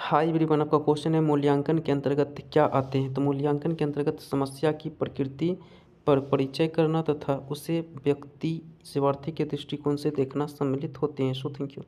hi everyone आपका question है मूल्यांकन के अंतर्गत क्या आते हैं तो मूल्यांकन के अंतर्गत समस्या की प्रकृति पर परिचय करना तथा उसे व्यक्ति सेवार्थी के दृष्टिकोण से देखना सम्मिलित होते हैं सो थैंक यू